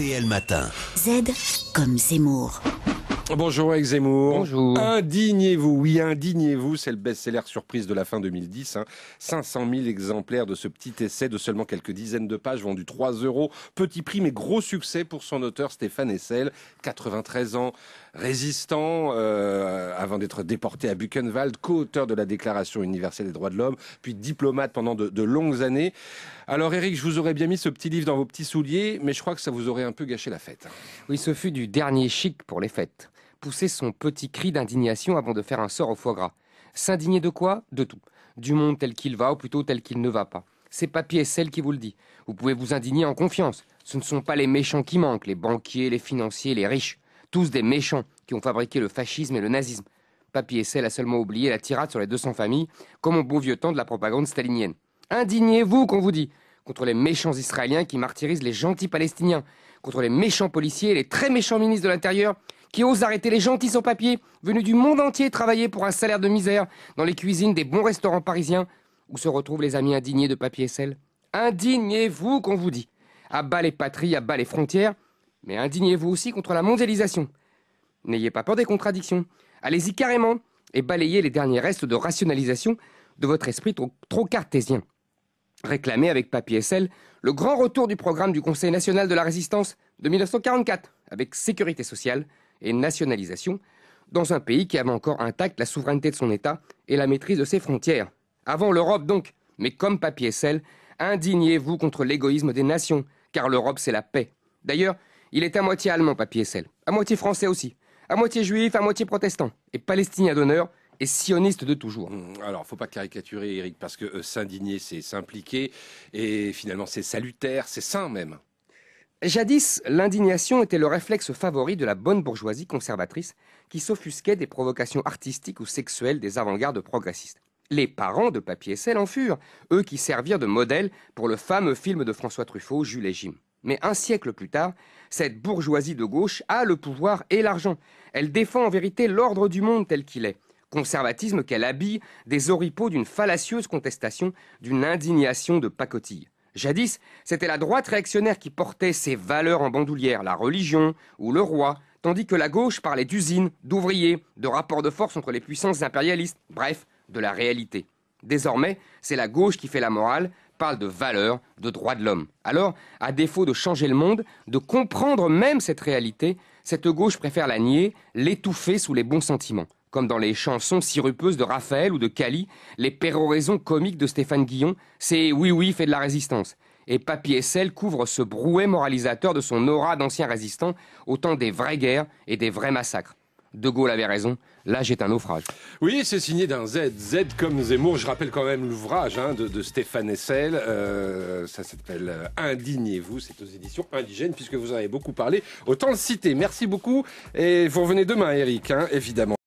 le Matin. Z comme Zemmour. Bonjour avec Zemmour. Bonjour. Indignez-vous, oui, indignez-vous, c'est le best-seller surprise de la fin 2010. 500 000 exemplaires de ce petit essai de seulement quelques dizaines de pages vendu 3 euros. Petit prix mais gros succès pour son auteur Stéphane Essel, 93 ans résistant euh, avant d'être déporté à Buchenwald, co-auteur de la Déclaration universelle des droits de l'homme, puis diplomate pendant de, de longues années. Alors Eric, je vous aurais bien mis ce petit livre dans vos petits souliers, mais je crois que ça vous aurait un peu gâché la fête. Oui, ce fut du dernier chic pour les fêtes. Pousser son petit cri d'indignation avant de faire un sort au foie gras. S'indigner de quoi De tout. Du monde tel qu'il va, ou plutôt tel qu'il ne va pas. C'est papy et celle qui vous le dit. Vous pouvez vous indigner en confiance. Ce ne sont pas les méchants qui manquent, les banquiers, les financiers, les riches. Tous des méchants qui ont fabriqué le fascisme et le nazisme. Papy Essel a seulement oublié la tirade sur les 200 familles, comme au bon vieux temps de la propagande stalinienne. Indignez-vous, qu'on vous dit, contre les méchants Israéliens qui martyrisent les gentils Palestiniens, contre les méchants policiers et les très méchants ministres de l'Intérieur qui osent arrêter les gentils sans papier, venus du monde entier travailler pour un salaire de misère dans les cuisines des bons restaurants parisiens, où se retrouvent les amis indignés de Papy Essel. Indignez-vous, qu'on vous dit. À bas les patries, à bas les frontières, mais indignez-vous aussi contre la mondialisation. N'ayez pas peur des contradictions. Allez-y carrément et balayez les derniers restes de rationalisation de votre esprit trop, cartésien. Réclamez avec papier et le grand retour du programme du Conseil national de la résistance de 1944 avec sécurité sociale et nationalisation dans un pays qui avait encore intact la souveraineté de son État et la maîtrise de ses frontières. Avant l'Europe donc, mais comme papier et indignez-vous contre l'égoïsme des nations, car l'Europe c'est la paix. D'ailleurs, il est à moitié allemand, Papy Essel, à moitié français aussi, à moitié juif, à moitié protestant, et palestinien d'honneur, et sioniste de toujours. Mmh, alors, faut pas caricaturer, Eric, parce que euh, s'indigner, c'est s'impliquer, et finalement, c'est salutaire, c'est sain même. Jadis, l'indignation était le réflexe favori de la bonne bourgeoisie conservatrice qui s'offusquait des provocations artistiques ou sexuelles des avant-gardes progressistes. Les parents de Papier Sel en furent, eux qui servirent de modèle pour le fameux film de François Truffaut, Jules et Jim. Mais un siècle plus tard, cette bourgeoisie de gauche a le pouvoir et l'argent. Elle défend en vérité l'ordre du monde tel qu'il est. Conservatisme qu'elle habille des oripeaux d'une fallacieuse contestation, d'une indignation de pacotille. Jadis, c'était la droite réactionnaire qui portait ses valeurs en bandoulière, la religion ou le roi, tandis que la gauche parlait d'usines, d'ouvriers, de rapports de force entre les puissances impérialistes, bref, de la réalité. Désormais, c'est la gauche qui fait la morale, parle de valeurs, de droits de l'homme. Alors, à défaut de changer le monde, de comprendre même cette réalité, cette gauche préfère la nier, l'étouffer sous les bons sentiments. Comme dans les chansons sirupeuses de Raphaël ou de Cali, les péroraisons comiques de Stéphane Guillon, c'est oui oui fait de la résistance. Et Papy Essel couvre ce brouet moralisateur de son aura d'ancien résistant au temps des vraies guerres et des vrais massacres. De Gaulle avait raison, l'âge est un naufrage. Oui, c'est signé d'un Z, Z comme Zemmour. Je rappelle quand même l'ouvrage hein, de, Stéphane Essel. Euh, ça s'appelle euh, Indignez-vous, c'est aux éditions indigènes, puisque vous en avez beaucoup parlé. Autant le citer. Merci beaucoup. Et vous revenez demain, Eric, hein, évidemment.